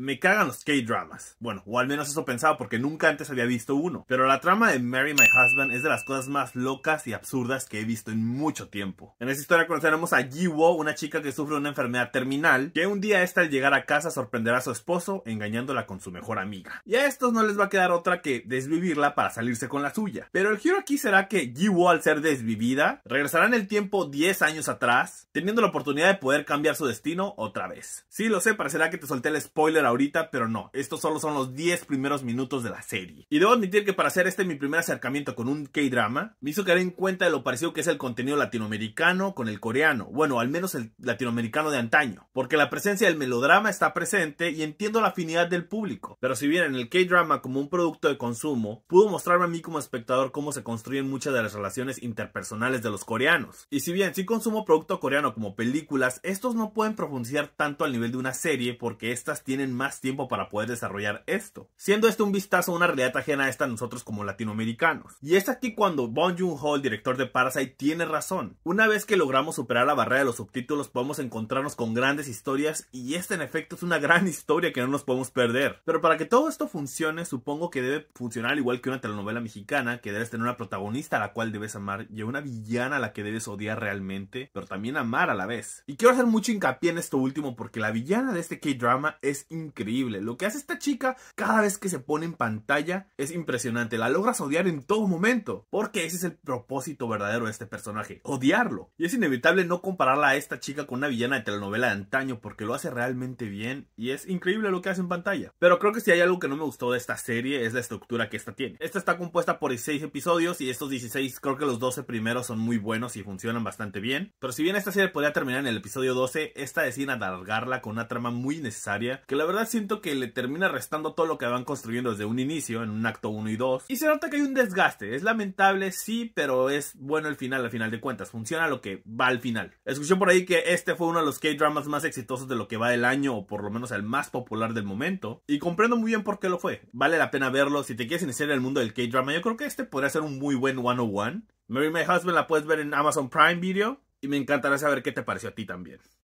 Me cagan los K-dramas. Bueno, o al menos eso pensaba porque nunca antes había visto uno. Pero la trama de Marry My Husband es de las cosas más locas y absurdas que he visto en mucho tiempo. En esta historia conoceremos a Jiwo, una chica que sufre una enfermedad terminal, que un día esta al llegar a casa sorprenderá a su esposo engañándola con su mejor amiga. Y a estos no les va a quedar otra que desvivirla para salirse con la suya. Pero el giro aquí será que Jiwo al ser desvivida, regresará en el tiempo 10 años atrás, teniendo la oportunidad de poder cambiar su destino otra vez. Sí, lo sé, parecerá que te solté el spoiler ahorita, pero no, estos solo son los 10 primeros minutos de la serie. Y debo admitir que para hacer este mi primer acercamiento con un K-drama, me hizo caer en cuenta de lo parecido que es el contenido latinoamericano con el coreano, bueno, al menos el latinoamericano de antaño, porque la presencia del melodrama está presente y entiendo la afinidad del público, pero si bien en el K-drama como un producto de consumo, pudo mostrarme a mí como espectador cómo se construyen muchas de las relaciones interpersonales de los coreanos. Y si bien si consumo producto coreano como películas, estos no pueden profundizar tanto al nivel de una serie porque estas tienen más tiempo para poder desarrollar esto, siendo este un vistazo a una realidad ajena a esta nosotros como latinoamericanos. Y es aquí cuando Bon Joon-ho, director de Parasite, tiene razón. Una vez que logramos superar la barrera de los subtítulos, podemos encontrarnos con grandes historias y esta en efecto es una gran historia que no nos podemos perder. Pero para que todo esto funcione, supongo que debe funcionar igual que una telenovela mexicana, que debes tener una protagonista a la cual debes amar y una villana a la que debes odiar realmente, pero también amar a la vez. Y quiero hacer mucho hincapié en esto último porque la villana de este K-drama es increíble. Lo que hace esta chica cada vez que se pone en pantalla es impresionante. La logras odiar en todo momento, porque ese es el propósito verdadero de este personaje, odiarlo. Y es inevitable no compararla a esta chica con una villana de telenovela de antaño, porque lo hace realmente bien y es increíble lo que hace en pantalla. Pero creo que si hay algo que no me gustó de esta serie es la estructura que esta tiene. Esta está compuesta por 16 episodios y estos 16 creo que los 12 primeros son muy buenos y funcionan bastante bien. Pero si bien esta serie podría terminar en el episodio 12, esta deciden alargarla con una trama muy necesaria que la verdad siento que le termina restando todo lo que van construyendo desde un inicio, en un acto 1 y 2. Y se nota que hay un desgaste. Es lamentable, sí, pero es bueno el final, al final de cuentas. Funciona lo que va al final. Escuché por ahí que este fue uno de los K-dramas más exitosos de lo que va el año, o por lo menos el más popular del momento. Y comprendo muy bien por qué lo fue. Vale la pena verlo. Si te quieres iniciar en el mundo del K-drama, yo creo que este podría ser un muy buen 101. Mary My Husband la puedes ver en Amazon Prime Video. Y me encantará saber qué te pareció a ti también.